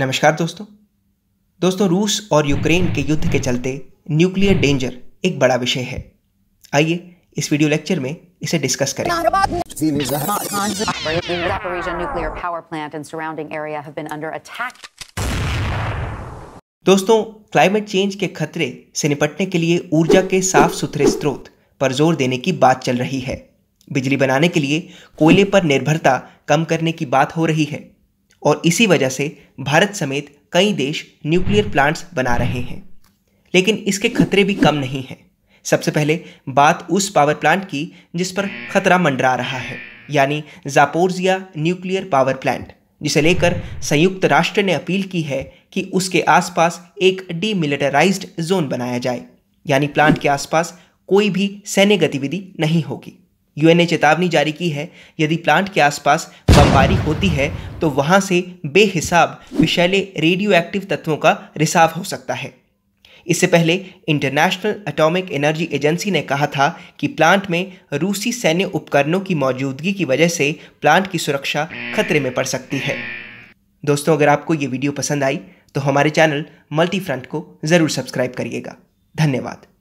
नमस्कार दोस्तों दोस्तों रूस और यूक्रेन के युद्ध के चलते न्यूक्लियर डेंजर एक बड़ा विषय है आइए इस वीडियो लेक्चर में इसे डिस्कस करें दोस्तों क्लाइमेट चेंज के खतरे से निपटने के लिए ऊर्जा के साफ सुथरे स्रोत पर जोर देने की बात चल रही है बिजली बनाने के लिए कोयले पर निर्भरता कम करने की बात हो रही है और इसी वजह से भारत समेत कई देश न्यूक्लियर प्लांट्स बना रहे हैं लेकिन इसके खतरे भी कम नहीं हैं सबसे पहले बात उस पावर प्लांट की जिस पर खतरा मंडरा रहा है यानी जापोर्जिया न्यूक्लियर पावर प्लांट जिसे लेकर संयुक्त राष्ट्र ने अपील की है कि उसके आसपास एक डीमिलिटराइज्ड जोन बनाया जाए यानी प्लांट के आसपास कोई भी सैन्य गतिविधि नहीं होगी यू ने चेतावनी जारी की है यदि प्लांट के आसपास बमबारी होती है तो वहां से बेहिसाब विषैले रेडियो एक्टिव तत्वों का रिसाव हो सकता है इससे पहले इंटरनेशनल एटॉमिक एनर्जी एजेंसी ने कहा था कि प्लांट में रूसी सैन्य उपकरणों की मौजूदगी की वजह से प्लांट की सुरक्षा खतरे में पड़ सकती है दोस्तों अगर आपको ये वीडियो पसंद आई तो हमारे चैनल मल्टी को ज़रूर सब्सक्राइब करिएगा धन्यवाद